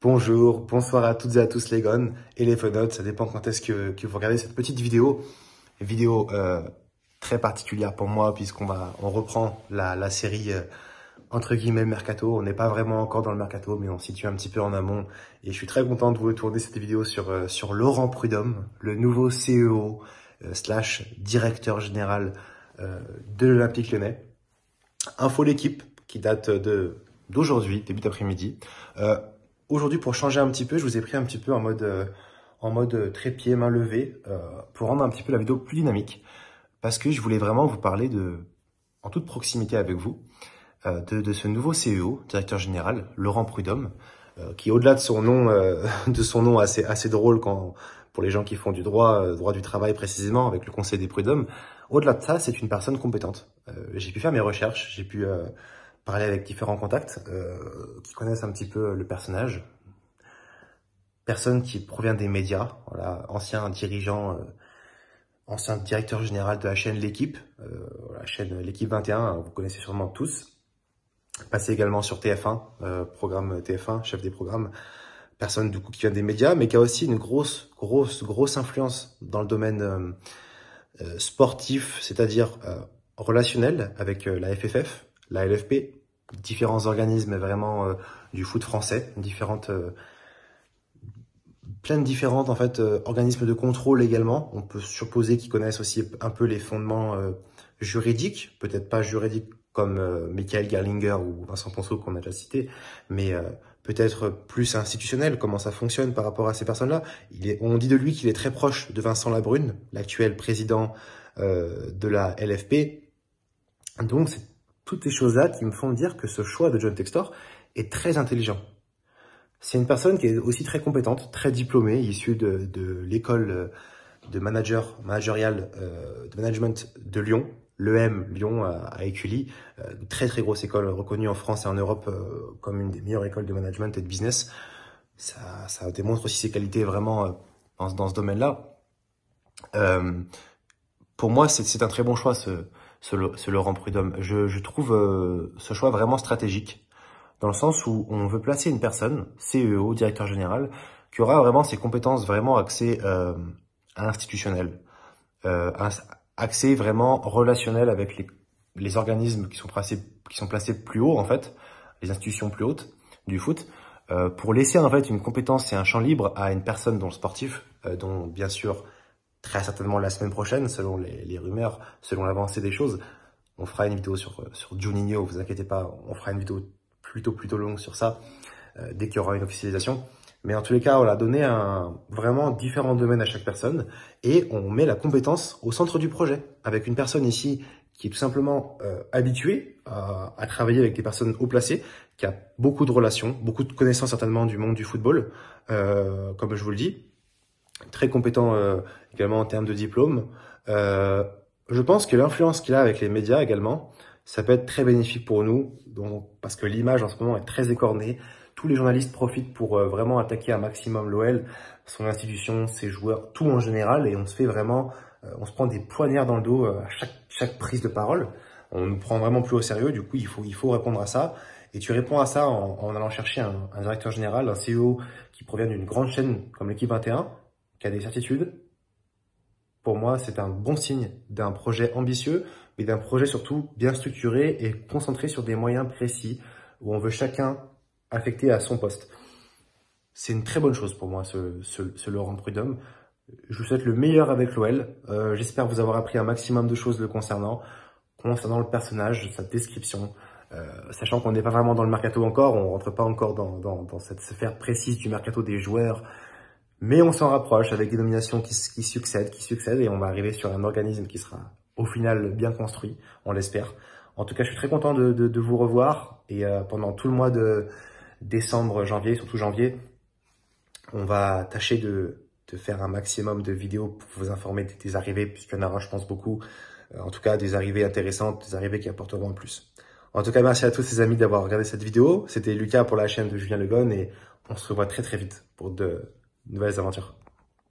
Bonjour, bonsoir à toutes et à tous les gones et les fenotes, ça dépend quand est-ce que, vous regardez cette petite vidéo. Vidéo euh, très particulière pour moi puisqu'on va on reprend la, série euh, entre guillemets mercato. On n'est pas vraiment encore dans le mercato mais on se situe un petit peu en amont et je suis très content de vous tourner cette vidéo sur, euh, sur Laurent Prudhomme, le nouveau CEO slash directeur général de l'Olympique lyonnais. Info l'équipe qui date de d'aujourd'hui, début d'après-midi. Aujourd'hui, pour changer un petit peu, je vous ai pris un petit peu en mode, euh, en mode euh, trépied, main levée, euh, pour rendre un petit peu la vidéo plus dynamique. Parce que je voulais vraiment vous parler de, en toute proximité avec vous, euh, de, de, ce nouveau CEO, directeur général, Laurent Prudhomme, euh, qui au-delà de son nom, de son nom assez, assez drôle quand, pour les gens qui font du droit, droit du travail précisément, avec le conseil des prud'hommes, au-delà de ça, c'est une personne compétente. j'ai pu faire mes recherches, j'ai pu parler avec différents contacts euh, qui connaissent un petit peu le personnage. Personne qui provient des médias, ancien dirigeant, euh, ancien directeur général de la chaîne L'équipe, euh, la chaîne L'équipe 21, hein, vous connaissez sûrement tous. Passé également sur TF1, programme TF1, chef des programmes. Personne du coup qui vient des médias, mais qui a aussi une grosse, grosse, grosse influence dans le domaine sportif, c'est-à-dire relationnel avec la FFF, la LFP, différents organismes vraiment euh, du foot français, différentes, euh, plein de différentes en fait euh, organismes de contrôle également. On peut supposer qu'ils connaissent aussi un peu les fondements euh, juridiques, peut-être pas juridiques comme Michael Gerlinger ou Vincent Ponceau qu'on a déjà cité, mais peut-être plus institutionnel, comment ça fonctionne par rapport à ces personnes-là. On dit de lui qu'il est très proche de Vincent Labrune, l'actuel président de la LFP. Donc c'est toutes ces choses-là qui me font dire que ce choix de John Textor est très intelligent. C'est une personne qui est aussi très compétente, très diplômée, issue de, l'école euh, de manager, managerial, euh, de management de Lyon, l'EM Lyon à, Écully, euh, très très grosse école reconnue en France et en Europe comme une des meilleures écoles de management et de business. Ça, démontre aussi ses qualités vraiment dans, dans, ce domaine-là. pour moi, c'est un très bon choix ce, ce, Laurent Prudhomme. Je, trouve euh, ce choix vraiment stratégique, dans le sens où on veut placer une personne, CEO, directeur général, qui aura vraiment ses compétences vraiment axées euh, à l'institutionnel, euh, axées vraiment relationnelles avec les, organismes qui sont, placés, qui sont placés plus haut, en fait, les institutions plus hautes du foot, euh, pour laisser en fait une compétence et un champ libre à une personne dont le sportif, dont bien sûr très certainement la semaine prochaine, selon les, rumeurs, selon l'avancée des choses. On fera une vidéo sur, euh, sur Juninho, vous inquiétez pas, on fera une vidéo plutôt plutôt longue sur ça, euh, dès qu'il y aura une officialisation. Mais en tous les cas, a donné un, vraiment différents domaines à chaque personne et on met la compétence au centre du projet avec une personne ici qui est tout simplement euh, habituée à, travailler avec des personnes haut placées, qui a beaucoup de relations, beaucoup de connaissances certainement du monde du football, comme je vous le dis, très compétent euh, également en termes de diplôme. Euh, je pense que l'influence qu'il a avec les médias également, ça peut être très bénéfique pour nous, donc, parce que l'image en ce moment est très écornée. Tous les journalistes profitent pour euh, vraiment attaquer un maximum l'OL, son institution, ses joueurs, tout en général, et on se fait vraiment, euh, on se prend des poignards dans le dos à chaque, chaque prise de parole. On nous prend vraiment plus au sérieux, du coup il faut, il faut répondre à ça. Et tu réponds à ça en, en allant chercher un, un, directeur général, un CEO qui provient d'une grande chaîne comme l'équipe 21, qui a des certitudes, pour moi, c'est un bon signe d'un projet ambitieux, mais d'un projet surtout bien structuré et concentré sur des moyens précis où on veut chacun affecté à son poste. C'est une très bonne chose pour moi, ce, ce, ce, Laurent Prudhomme. Je vous souhaite le meilleur avec l'OL. Euh, J'espère vous avoir appris un maximum de choses le concernant, concernant le personnage, sa description. Euh, sachant qu'on n'est pas vraiment dans le mercato encore, on rentre pas encore dans, dans, dans cette sphère précise du mercato des joueurs, mais on s'en rapproche avec des nominations qui, succèdent, qui succèdent, et on va arriver sur un organisme qui sera au final bien construit, on l'espère. En tout cas, je suis très content de, vous revoir, et euh, pendant tout le mois de décembre, janvier, surtout janvier, on va tâcher de, de faire un maximum de vidéos pour vous informer des, arrivées, puisqu'il y en aura, je pense, beaucoup. Euh, en tout cas, des arrivées intéressantes, des arrivées qui apporteront un plus. En tout cas, merci à tous ces amis d'avoir regardé cette vidéo. C'était Lucas pour la chaîne de Julien Legon et on se revoit très très vite pour de nouvelles aventures.